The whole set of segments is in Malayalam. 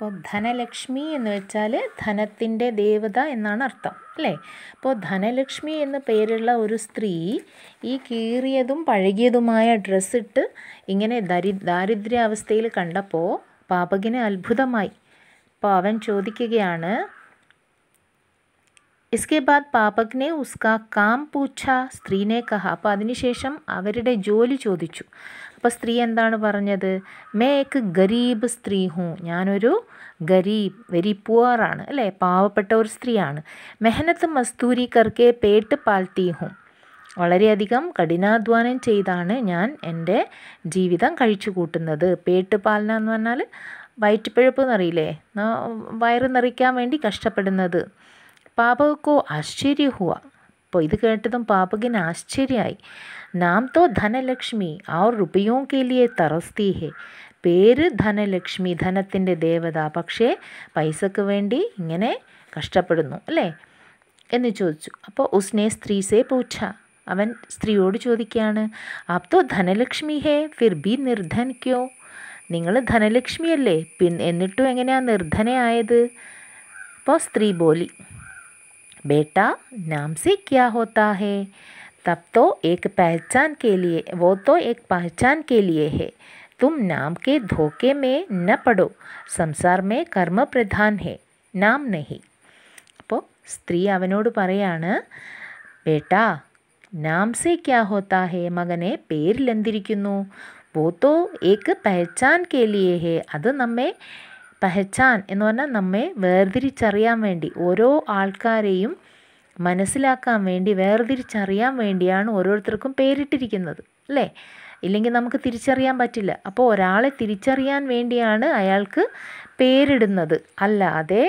അപ്പോൾ ധനലക്ഷ്മി എന്ന് വെച്ചാൽ ധനത്തിൻ്റെ ദേവത എന്നാണ് അർത്ഥം അല്ലേ അപ്പോൾ ധനലക്ഷ്മി എന്ന പേരുള്ള ഒരു സ്ത്രീ ഈ കീറിയതും പഴകിയതുമായ ഡ്രസ്സിട്ട് ഇങ്ങനെ ദരി ദാരിദ്ര്യാവസ്ഥയിൽ കണ്ടപ്പോൾ പാപകിന് അത്ഭുതമായി അപ്പോൾ അവൻ ചോദിക്കുകയാണ് ഇസ്കെ ബാദ് പാപകിനെ ഉസ്കാ കാം പൂച്ച സ്ത്രീനെ കഹ അപ്പോൾ അതിനുശേഷം അവരുടെ ജോലി ചോദിച്ചു അപ്പോൾ സ്ത്രീ എന്താണ് പറഞ്ഞത് മേക്ക് ഗരീബ് സ്ത്രീ ഹൂ ഞാനൊരു ഗരീബ് വെരി പുവറാണ് അല്ലേ പാവപ്പെട്ട ഒരു സ്ത്രീയാണ് മെഹനത്ത് മസ്തൂരി കർക്കെ പേട്ട് പാൽത്തി ഹും വളരെയധികം കഠിനാധ്വാനം ചെയ്താണ് ഞാൻ എൻ്റെ ജീവിതം കഴിച്ചു കൂട്ടുന്നത് പേട്ട് പാലന എന്ന് പറഞ്ഞാൽ വയറ്റുപിഴപ്പ് എന്നറിയില്ലേ വയറ് നിറയ്ക്കാൻ വേണ്ടി കഷ്ടപ്പെടുന്നത് പാപക്കോ ആശ്ചര്യഹുവ അപ്പോൾ ഇത് കേട്ടതും പാപ്പകൻ ആശ്ചര്യമായി നാം തോ ധനലക്ഷ്മി ആ റുപയോ കേലിയെ തറസ്തി പേര് ധനലക്ഷ്മി ധനത്തിൻ്റെ ദേവത പക്ഷേ പൈസക്ക് വേണ്ടി ഇങ്ങനെ കഷ്ടപ്പെടുന്നു അല്ലേ എന്ന് ചോദിച്ചു അപ്പോൾ ഉസ്നെ സ്ത്രീസേ പൂച്ച അവൻ സ്ത്രീയോട് ചോദിക്കുകയാണ് ആപ്തോ ധനലക്ഷ്മി ഹേ ഫിർ ബി നിർധനിക്കോ നിങ്ങൾ ധനലക്ഷ്മിയല്ലേ പിൻ എന്നിട്ടും എങ്ങനെയാണ് നിർധനയായത് അപ്പോൾ സ്ത്രീ ബോലി बेटा नाम से क्या होता है तब तो एक पहचान के लिए वो तो एक पहचान के लिए है तुम नाम के धोखे में न पड़ो संसार में कर्म प्रधान है नाम नहीं अब स्त्री अवनोड पर बेटा नाम से क्या होता है मगने पेर लंदिरिकुनु वो तो एक पहचान के लिए है अद नमें പെഹച്ചാൻ എന്ന് പറഞ്ഞാൽ നമ്മെ വേർതിരിച്ചറിയാൻ വേണ്ടി ഓരോ ആൾക്കാരെയും മനസ്സിലാക്കാൻ വേണ്ടി വേർതിരിച്ചറിയാൻ വേണ്ടിയാണ് ഓരോരുത്തർക്കും പേരിട്ടിരിക്കുന്നത് അല്ലേ ഇല്ലെങ്കിൽ നമുക്ക് തിരിച്ചറിയാൻ പറ്റില്ല അപ്പോൾ ഒരാളെ തിരിച്ചറിയാൻ വേണ്ടിയാണ് അയാൾക്ക് പേരിടുന്നത് അല്ലാതെ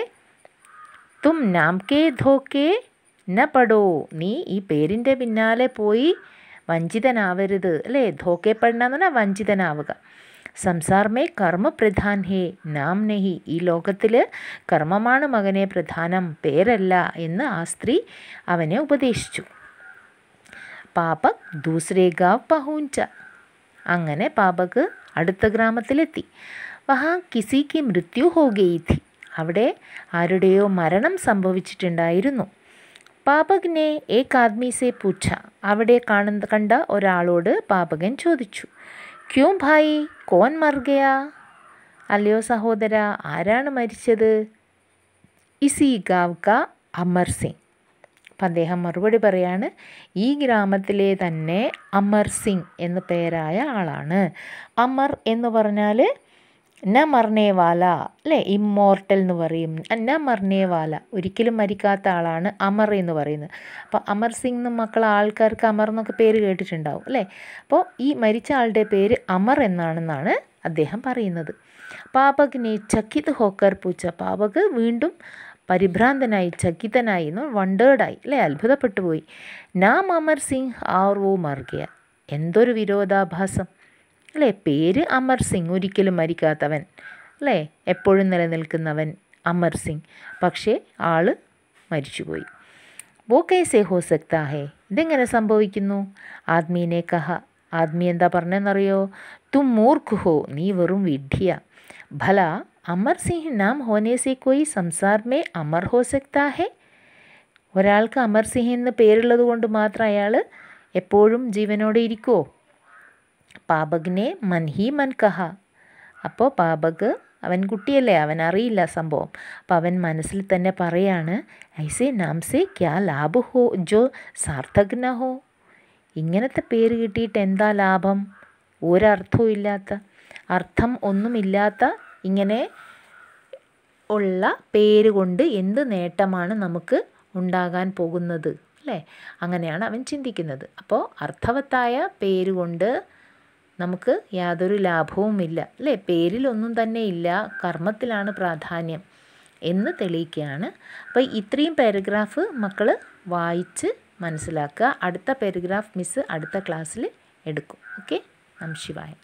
തും നാം കേ ധോക്കേ ന പടോ നീ ഈ പേരിൻ്റെ പിന്നാലെ പോയി വഞ്ചിതനാവരുത് അല്ലേ ധോക്കേ പറഞ്ഞാൽ വഞ്ചിതനാവുക സംസാർമേ കർമ്മ പ്രധാൻ ഹേ നാം നെഹി ഈ ലോകത്തിൽ കർമ്മമാണ് മകനെ പ്രധാനം പേരല്ല എന്ന് ആ സ്ത്രീ അവനെ ഉപദേശിച്ചു പാപ ദൂസരേ ഗാവ് പഹൂഞ്ച അങ്ങനെ പാപക്ക് അടുത്ത ഗ്രാമത്തിലെത്തി വഹാ കിസിക്ക് മൃത്യു ഹോഗയിത്തി അവിടെ ആരുടെയോ മരണം സംഭവിച്ചിട്ടുണ്ടായിരുന്നു പാപകനെ ഏക് ആദ്മി പൂച്ച അവിടെ കാണുന്ന കണ്ട ഒരാളോട് പാപകൻ ചോദിച്ചു ക്യൂം ഭായി കോൻ മർഗയ അല്ലയോ സഹോദര ആരാണ് മരിച്ചത് ഇസി ഗാവ് ക അമർ സിംഗ് അപ്പം അദ്ദേഹം മറുപടി പറയാണ് ഈ ഗ്രാമത്തിലെ തന്നെ അമർ സിംഗ് എന്ന പേരായ ആളാണ് അമർ എന്ന് പറഞ്ഞാൽ ന വാല അല്ലേ ഇമ്മോർട്ടൽ എന്ന് പറയും ന വാല ഒരിക്കലും മരിക്കാത്ത ആളാണ് അമർ എന്ന് പറയുന്നത് അപ്പോൾ അമർ സിംഗ് എന്ന മക്കളെ ആൾക്കാർക്ക് അമർ എന്നൊക്കെ പേര് കേട്ടിട്ടുണ്ടാവും അല്ലേ അപ്പോൾ ഈ മരിച്ച ആളുടെ പേര് അമർ എന്നാണെന്നാണ് അദ്ദേഹം പറയുന്നത് പാപകിനെ ചക്കിത് ഹോക്കർ പൂച്ച പാപക് വീണ്ടും പരിഭ്രാന്തനായി ചകിതനായി എന്ന് വണ്ടേർഡായി അല്ലേ അത്ഭുതപ്പെട്ടു പോയി നാം അമർ സിംഗ് ആർ ഓ മർഗയ എന്തൊരു വിരോധാഭാസം അല്ലേ പേര് അമർ സിംഗ് ഒരിക്കലും മരിക്കാത്തവൻ അല്ലേ എപ്പോഴും നിലനിൽക്കുന്നവൻ അമർ സിംഗ് പക്ഷേ ആൾ മരിച്ചുപോയി വോ കൈസേ ഹോ സക്താ ഹേ ഇതെങ്ങനെ സംഭവിക്കുന്നു ആത്മീനെ കഹ ആത്മീ എന്താ പറഞ്ഞെന്നറിയോ തും മൂർഖു ഹോ നീ വെറും വിഡ്ഢിയ ഭല അമർ സിംഗ് നാം ഹോനെ സെ കോയി സംസാർമേ അമർ ഹോ സക്താ ഹേ ഒരാൾക്ക് അമർ സിംഗ് എന്ന് പേരുള്ളത് കൊണ്ട് മാത്രം അയാൾ എപ്പോഴും ജീവനോടെ ഇരിക്കുമോ പാപകിനെ മൻ ഹി മൻ കഹ അപ്പോൾ പാപക് അവൻ കുട്ടിയല്ലേ അവൻ അറിയില്ല സംഭവം അപ്പോൾ അവൻ മനസ്സിൽ തന്നെ പറയാണ് ഐസേ നാംസേ ക്യാ ലാഭ ഹോ ജോ സാർത്ഥഗ്ന ഹോ ഇങ്ങനത്തെ പേര് കിട്ടിയിട്ട് എന്താ ലാഭം ഒരർത്ഥവും ഇല്ലാത്ത അർത്ഥം ഒന്നുമില്ലാത്ത ഇങ്ങനെ ഉള്ള പേര് കൊണ്ട് എന്ത് നേട്ടമാണ് നമുക്ക് ഉണ്ടാകാൻ പോകുന്നത് അല്ലേ അങ്ങനെയാണ് അവൻ ചിന്തിക്കുന്നത് അപ്പോൾ അർത്ഥവത്തായ പേര് കൊണ്ട് നമുക്ക് യാതൊരു ലാഭവുമില്ല അല്ലേ പേരിലൊന്നും തന്നെ ഇല്ല കർമ്മത്തിലാണ് പ്രാധാന്യം എന്ന് തെളിയിക്കുകയാണ് അപ്പോൾ ഇത്രയും പാരഗ്രാഫ് മക്കൾ വായിച്ച് മനസ്സിലാക്കുക അടുത്ത പാരഗ്രാഫ് മിസ് അടുത്ത ക്ലാസ്സിൽ എടുക്കും ഓക്കെ നമശിവായം